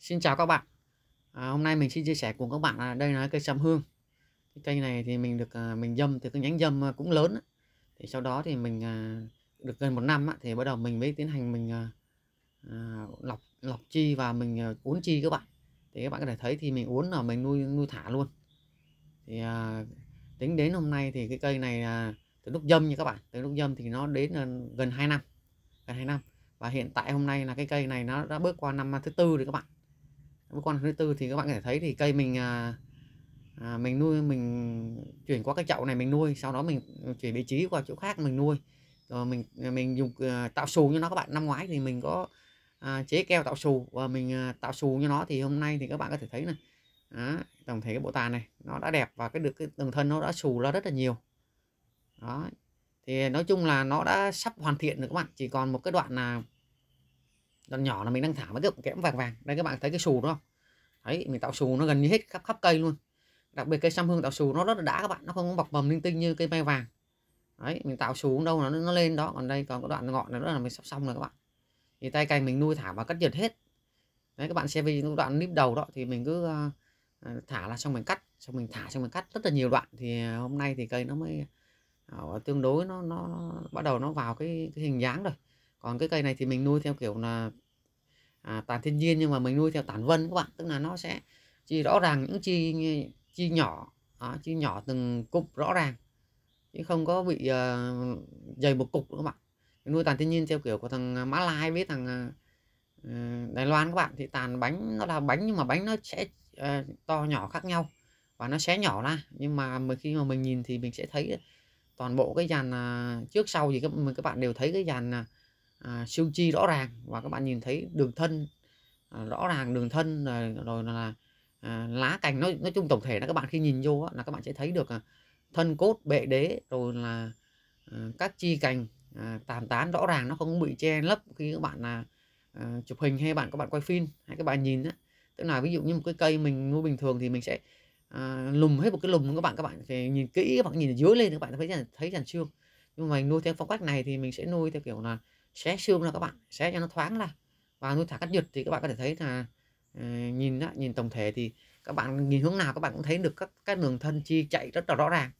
Xin chào các bạn à, Hôm nay mình xin chia sẻ cùng các bạn là đây là cây sâm hương cái Cây này thì mình được à, mình dâm từ cái nhánh dâm à, cũng lớn thì Sau đó thì mình à, được gần một năm thì bắt đầu mình mới tiến hành mình lọc lọc chi và mình uốn chi các bạn Thì các bạn có thể thấy thì mình uốn là mình nuôi nuôi thả luôn Thì tính đến hôm nay thì cái cây này từ lúc dâm nha các bạn Từ lúc dâm thì nó đến gần 2 năm Gần 2 năm và hiện tại hôm nay là cái cây này nó đã bước qua năm thứ tư rồi các bạn con thứ tư thì các bạn có thể thấy thì cây mình à, à, mình nuôi mình chuyển qua cái chậu này mình nuôi sau đó mình chuyển vị trí qua chỗ khác mình nuôi rồi mình à, mình dùng à, tạo xù cho nó các bạn năm ngoái thì mình có à, chế keo tạo xù và mình à, tạo xù cho nó thì hôm nay thì các bạn có thể thấy này đó, tổng thể cái bộ tàn này nó đã đẹp và cái được cái tầng thân nó đã xù ra rất là nhiều đó thì nói chung là nó đã sắp hoàn thiện được các bạn chỉ còn một cái đoạn là đoạn nhỏ là mình đang thả với cái kẽm vàng vàng đây các bạn thấy cái xù đúng không đấy mình tạo xù nó gần như hết khắp khắp cây luôn đặc biệt cây sam hương tạo xù nó rất là đã các bạn nó không có bọc mầm linh tinh như cây mai vàng đấy mình tạo xù đâu nó nó lên đó còn đây còn cái đoạn ngọn này nữa là mình sắp xong rồi các bạn thì tay cành mình nuôi thả và cắt diệt hết đấy các bạn xem vì đoạn clip đầu đó thì mình cứ ờ, ờ, thả là xong mình cắt xong mình thả xong mình cắt rất là nhiều đoạn thì ờ, hôm nay thì cây nó mới tương đối nó, nó nó bắt đầu nó vào cái, cái hình dáng rồi còn cái cây này thì mình nuôi theo kiểu là à, tàn thiên nhiên nhưng mà mình nuôi theo tản vân các bạn tức là nó sẽ chi rõ ràng những chi chi nhỏ à, chi nhỏ từng cục rõ ràng chứ không có bị uh, dày một cục các bạn mình nuôi tàn thiên nhiên theo kiểu của thằng à, mã lai với thằng uh, đài loan các bạn thì tàn bánh nó là bánh nhưng mà bánh nó sẽ uh, to nhỏ khác nhau và nó sẽ nhỏ ra nhưng mà mình khi mà mình nhìn thì mình sẽ thấy toàn bộ cái dàn à, trước sau gì các các bạn đều thấy cái dàn à, siêu chi rõ ràng và các bạn nhìn thấy đường thân à, rõ ràng đường thân à, rồi, rồi là à, lá cành nói, nói chung tổng thể là các bạn khi nhìn vô á, là các bạn sẽ thấy được à, thân cốt bệ đế rồi là à, các chi cành à, tàn tán rõ ràng nó không bị che lấp khi các bạn là à, chụp hình hay bạn các bạn quay phim hay các bạn nhìn á tức là ví dụ như một cái cây mình mua bình thường thì mình sẽ à, lùm hết một cái lùm các bạn các bạn thì nhìn kỹ các bạn nhìn dưới lên các bạn thấy thấy rằng xương nhưng mà mình nuôi theo phong cách này thì mình sẽ nuôi theo kiểu là xé xương là các bạn xé cho nó thoáng ra và nuôi thả cắt nhật thì các bạn có thể thấy là ờ, nhìn nhìn nhìn tổng thể thì các bạn nhìn hướng nào các bạn cũng thấy được các các đường thân chi chạy rất là rõ ràng